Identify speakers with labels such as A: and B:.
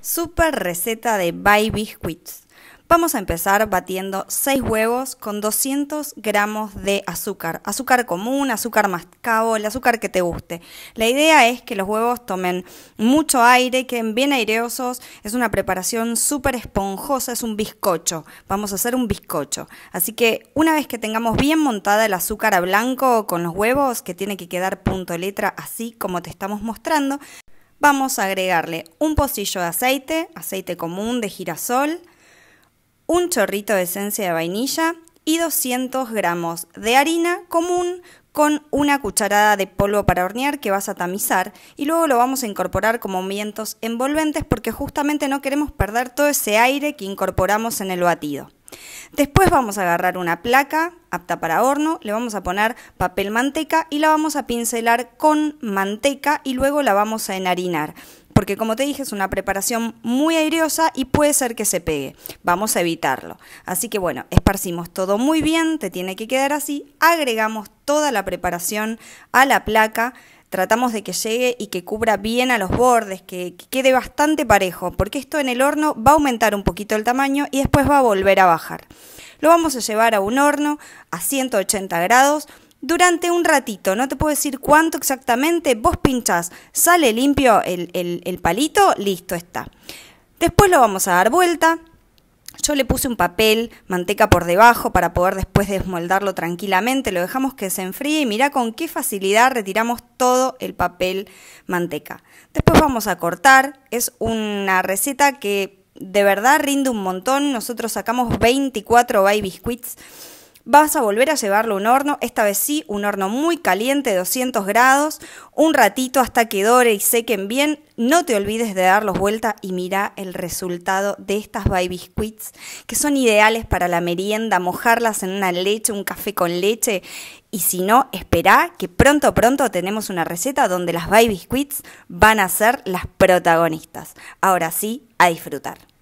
A: Super receta de By Biscuits. Vamos a empezar batiendo 6 huevos con 200 gramos de azúcar. Azúcar común, azúcar mascabo, el azúcar que te guste. La idea es que los huevos tomen mucho aire, queden bien aireosos. Es una preparación súper esponjosa, es un bizcocho. Vamos a hacer un bizcocho. Así que una vez que tengamos bien montada el azúcar a blanco con los huevos, que tiene que quedar punto letra así como te estamos mostrando, vamos a agregarle un pocillo de aceite, aceite común de girasol, un chorrito de esencia de vainilla y 200 gramos de harina común con una cucharada de polvo para hornear que vas a tamizar y luego lo vamos a incorporar como vientos envolventes porque justamente no queremos perder todo ese aire que incorporamos en el batido. Después vamos a agarrar una placa apta para horno, le vamos a poner papel manteca y la vamos a pincelar con manteca y luego la vamos a enharinar porque como te dije es una preparación muy aireosa y puede ser que se pegue. Vamos a evitarlo. Así que bueno, esparcimos todo muy bien, te tiene que quedar así, agregamos toda la preparación a la placa, tratamos de que llegue y que cubra bien a los bordes, que, quede bastante parejo, porque esto en el horno va a aumentar un poquito el tamaño y después va a volver a bajar. Lo vamos a llevar a un horno a 180 grados durante un ratito, no te puedo decir cuánto exactamente, vos pinchás, sale limpio el palito, listo está. Después lo vamos a dar vuelta, yo le puse un papel, manteca por debajo para poder después desmoldarlo tranquilamente, lo dejamos que se enfríe y mirá con qué facilidad retiramos todo el papel manteca. Después vamos a cortar, es una receta que de verdad rinde un montón, nosotros sacamos 24 baby biscuits vas a volver a llevarlo a un horno, esta vez sí, un horno muy caliente, 200 grados, un ratito hasta que dore y sequen bien. No te olvides de darlos vuelta y mira el resultado de estas baby biscuits que son ideales para la merienda, mojarlas en una leche, un café con leche y si no, espera que pronto, pronto tenemos una receta donde las baby biscuits van a ser las protagonistas. Ahora sí, a disfrutar.